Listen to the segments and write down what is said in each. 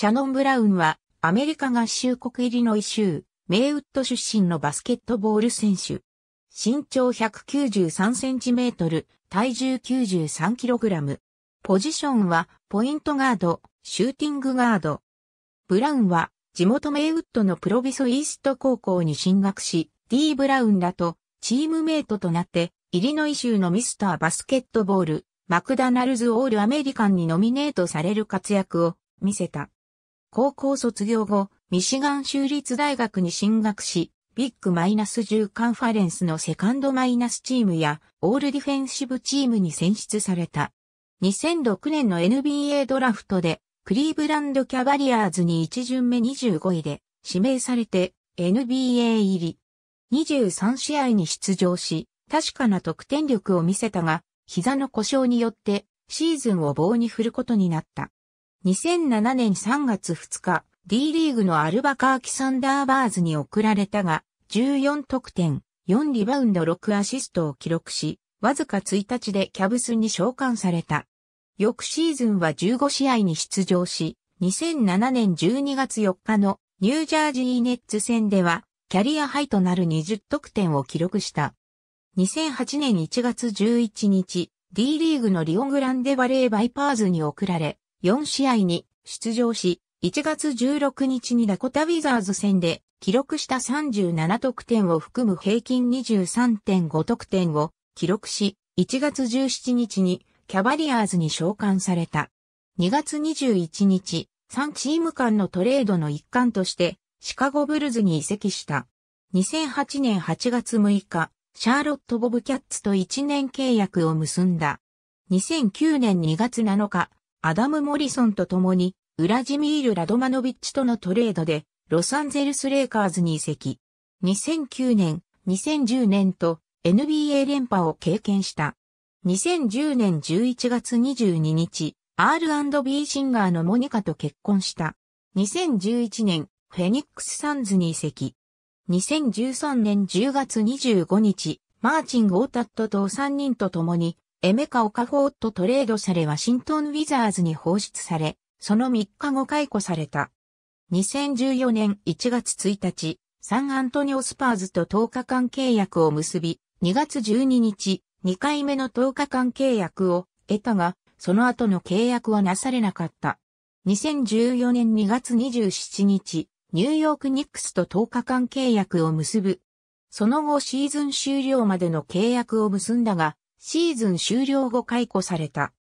シャノン・ブラウンは、アメリカ合衆国イリノイ州、メイウッド出身のバスケットボール選手。身長1 9 3センチメートル、体重 93kg。ポジションは、ポイントガード、シューティングガード。ブラウンは、地元メイウッドのプロビソイースト高校に進学し、D ブラウンらと、チームメイトとなって、イリノイ州のミスターバスケットボール、マクダナルズオールアメリカンにノミネートされる活躍を見せた。高校卒業後、ミシガン州立大学に進学し、ビッグマイナス10カンファレンスのセカンドマイナスチームやオールディフェンシブチームに選出された。2006年の NBA ドラフトでクリーブランドキャバリアーズに1巡目25位で指名されて NBA 入り。23試合に出場し、確かな得点力を見せたが、膝の故障によってシーズンを棒に振ることになった。2007年3月2日、D リーグのアルバカーキサンダーバーズに送られたが、14得点、4リバウンド6アシストを記録し、わずか1日でキャブスに召喚された。翌シーズンは15試合に出場し、2007年12月4日のニュージャージーネッツ戦では、キャリアハイとなる20得点を記録した。2008年1月11日、D リーグのリオングランデバレーバイパーズに送られ、4試合に出場し、1月16日にダコタウィザーズ戦で記録した37得点を含む平均23.5得点を記録し、1月17日にキャバリアーズに召喚された。2月21日、3チーム間のトレードの一環として、シカゴブルズに移籍した。2008年8月6日、シャーロット・ボブキャッツと1年契約を結んだ。2009年2月7日、アダム・モリソンと共に、ウラジミール・ラドマノビッチとのトレードで、ロサンゼルス・レイカーズに移籍。2009年、2010年と NBA 連覇を経験した。2010年11月22日、R&B シンガーのモニカと結婚した。2011年、フェニックス・サンズに移籍。2013年10月25日、マーチン・ゴータットと3人と共にエメカ・オカフォーとトレードされワシントン・ウィザーズに放出され、その3日後解雇された。2014年1月1日、サンアントニオスパーズと10日間契約を結び、2月12日、2回目の10日間契約を得たが、その後の契約はなされなかった。2014年2月27日、ニューヨークニックスと10日間契約を結ぶ。その後シーズン終了までの契約を結んだが、シーズン終了後解雇された。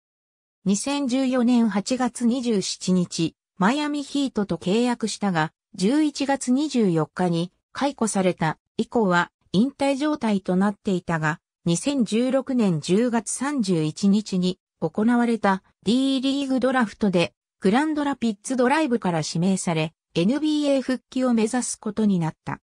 2014年8月27日、マイアミヒートと契約したが、11月24日に解雇された以降は引退状態となっていたが、2016年10月31日に行われた D リーグドラフトでグランドラピッツドライブから指名され NBA 復帰を目指すことになった。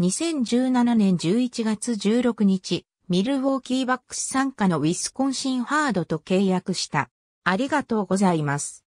2017年11月16日、ミルウォーキーバックス参加のウィスコンシンハードと契約した。ありがとうございます。